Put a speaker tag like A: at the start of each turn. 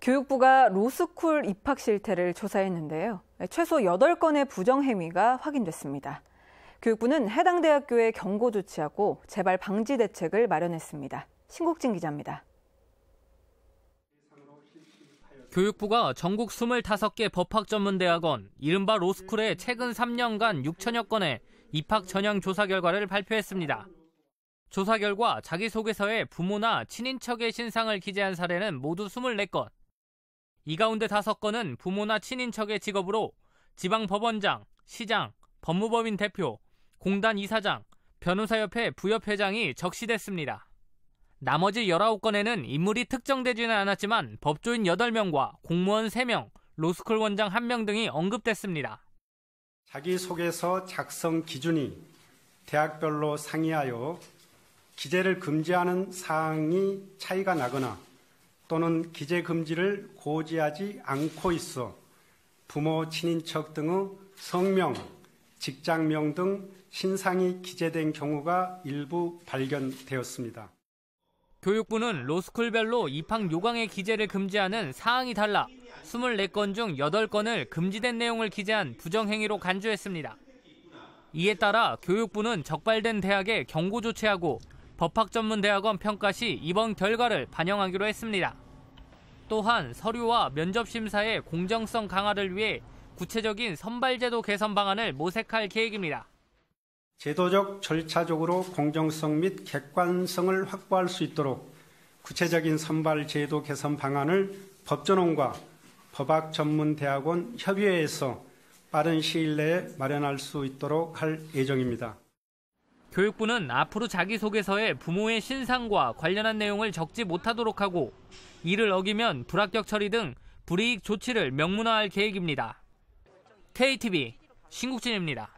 A: 교육부가 로스쿨 입학 실태를 조사했는데요. 최소 8건의 부정행위가 확인됐습니다. 교육부는 해당 대학교에 경고 조치하고 재발 방지 대책을 마련했습니다. 신국진 기자입니다.
B: 교육부가 전국 25개 법학 전문 대학원 이른바 로스쿨의 최근 3년간 6천여 건의 입학 전형 조사 결과를 발표했습니다. 조사 결과 자기소개서에 부모나 친인척의 신상을 기재한 사례는 모두 24건, 이 가운데 다섯 건은 부모나 친인척의 직업으로 지방법원장, 시장, 법무법인 대표, 공단 이사장, 변호사협회 부협회장이 적시됐습니다. 나머지 19건에는 인물이 특정되지는 않았지만 법조인 8명과 공무원 3명, 로스쿨 원장 1명 등이 언급됐습니다.
C: 자기소개서 작성 기준이 대학별로 상이하여 기재를 금지하는 사항이 차이가 나거나 또는 기재 금지를 고지하지 않고 있어 부모, 친인척 등의 성명, 직장명 등 신상이 기재된 경우가 일부 발견되었습니다.
B: 교육부는 로스쿨별로 입학 요강의 기재를 금지하는 사항이 달라 24건 중 8건을 금지된 내용을 기재한 부정행위로 간주했습니다. 이에 따라 교육부는 적발된 대학에 경고 조치하고 법학전문대학원 평가 시 이번 결과를 반영하기로 했습니다. 또한 서류와 면접심사의 공정성 강화를 위해 구체적인 선발제도 개선 방안을 모색할 계획입니다.
C: 제도적 절차적으로 공정성 및 객관성을 확보할 수 있도록 구체적인 선발 제도 개선 방안을 법전원과 법학전문대학원 협의회에서 빠른 시일 내에 마련할 수 있도록 할 예정입니다.
B: 교육부는 앞으로 자기소개서에 부모의 신상과 관련한 내용을 적지 못하도록 하고 이를 어기면 불합격 처리 등 불이익 조치를 명문화할 계획입니다. KTV 신국진입니다.